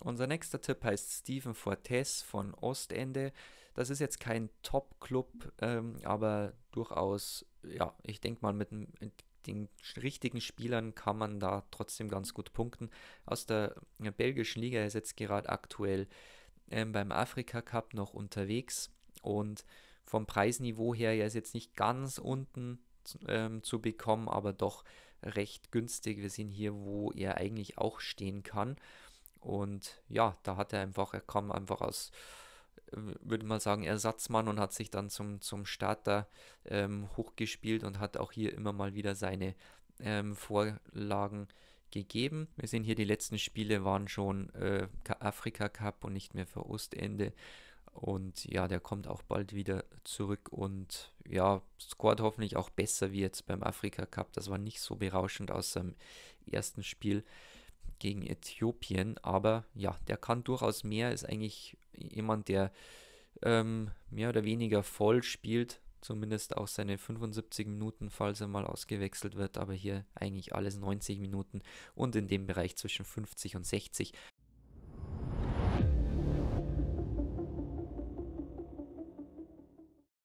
Unser nächster Tipp heißt Steven Fortes von Ostende. Das ist jetzt kein Top-Club, ähm, aber durchaus, ja, ich denke mal, mit, mit, den richtigen Spielern kann man da trotzdem ganz gut punkten. Aus der äh, belgischen Liga ist jetzt gerade aktuell ähm, beim Afrika Cup noch unterwegs und vom Preisniveau her, er ist jetzt nicht ganz unten ähm, zu bekommen, aber doch recht günstig. Wir sehen hier, wo er eigentlich auch stehen kann. Und ja, da hat er einfach, er kam einfach aus, würde man sagen, Ersatzmann und hat sich dann zum, zum Starter ähm, hochgespielt und hat auch hier immer mal wieder seine ähm, Vorlagen gegeben. Wir sehen hier, die letzten Spiele waren schon äh, Afrika Cup und nicht mehr für Ostende. Und ja, der kommt auch bald wieder zurück und ja, scored hoffentlich auch besser wie jetzt beim Afrika Cup. Das war nicht so berauschend aus seinem ersten Spiel gegen Äthiopien. Aber ja, der kann durchaus mehr, ist eigentlich jemand, der ähm, mehr oder weniger voll spielt. Zumindest auch seine 75 Minuten, falls er mal ausgewechselt wird, aber hier eigentlich alles 90 Minuten und in dem Bereich zwischen 50 und 60.